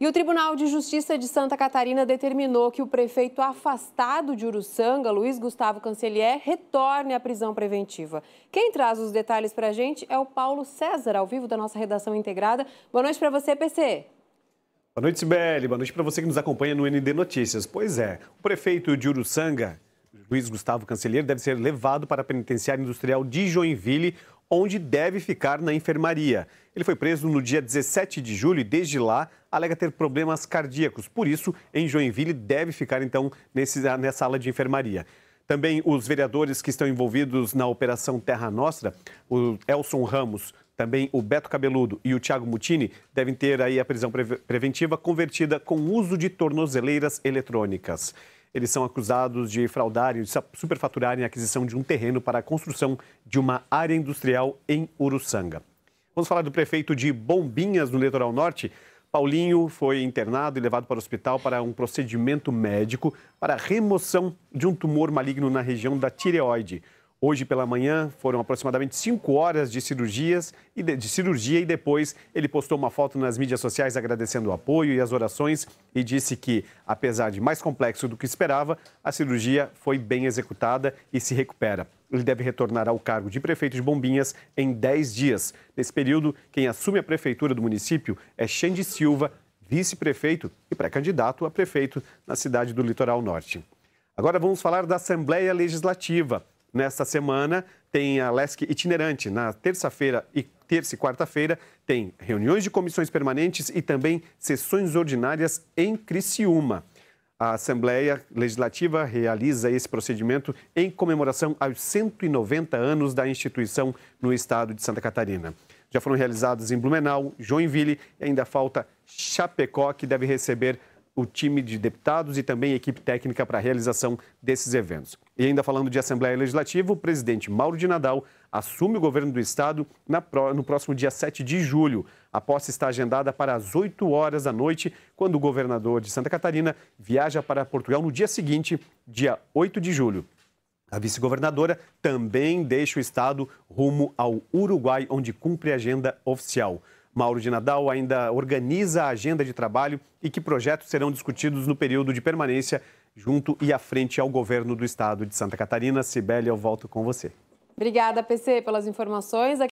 E o Tribunal de Justiça de Santa Catarina determinou que o prefeito afastado de Uruçanga, Luiz Gustavo Cancelier, retorne à prisão preventiva. Quem traz os detalhes para a gente é o Paulo César, ao vivo da nossa redação integrada. Boa noite para você, PC. Boa noite, Sibeli. Boa noite para você que nos acompanha no ND Notícias. Pois é, o prefeito de Uruçanga, Luiz Gustavo Cancelier, deve ser levado para a penitenciária industrial de Joinville, onde deve ficar na enfermaria. Ele foi preso no dia 17 de julho e, desde lá, alega ter problemas cardíacos. Por isso, em Joinville, deve ficar, então, nesse, nessa sala de enfermaria. Também os vereadores que estão envolvidos na Operação Terra Nostra, o Elson Ramos, também o Beto Cabeludo e o Thiago Mutini devem ter aí a prisão preventiva convertida com uso de tornozeleiras eletrônicas. Eles são acusados de fraudarem, de superfaturarem a aquisição de um terreno para a construção de uma área industrial em Uruçanga. Vamos falar do prefeito de Bombinhas, no litoral norte. Paulinho foi internado e levado para o hospital para um procedimento médico para remoção de um tumor maligno na região da tireoide. Hoje pela manhã foram aproximadamente cinco horas de cirurgias e de, de, cirurgia e depois ele postou uma foto nas mídias sociais agradecendo o apoio e as orações e disse que, apesar de mais complexo do que esperava, a cirurgia foi bem executada e se recupera. Ele deve retornar ao cargo de prefeito de Bombinhas em 10 dias. Nesse período, quem assume a prefeitura do município é Xande Silva, vice-prefeito e pré-candidato a prefeito na cidade do Litoral Norte. Agora vamos falar da Assembleia Legislativa. Nesta semana tem a LESC itinerante. Na terça-feira e terça e quarta-feira tem reuniões de comissões permanentes e também sessões ordinárias em Criciúma. A Assembleia Legislativa realiza esse procedimento em comemoração aos 190 anos da instituição no estado de Santa Catarina. Já foram realizados em Blumenau, Joinville e ainda falta Chapecó, que deve receber o time de deputados e também equipe técnica para a realização desses eventos. E ainda falando de Assembleia Legislativa, o presidente Mauro de Nadal assume o governo do estado no próximo dia 7 de julho. A posse está agendada para as 8 horas da noite, quando o governador de Santa Catarina viaja para Portugal no dia seguinte, dia 8 de julho. A vice-governadora também deixa o estado rumo ao Uruguai, onde cumpre a agenda oficial. Mauro de Nadal ainda organiza a agenda de trabalho e que projetos serão discutidos no período de permanência junto e à frente ao governo do estado de Santa Catarina. Sibeli, eu volto com você. Obrigada, PC, pelas informações.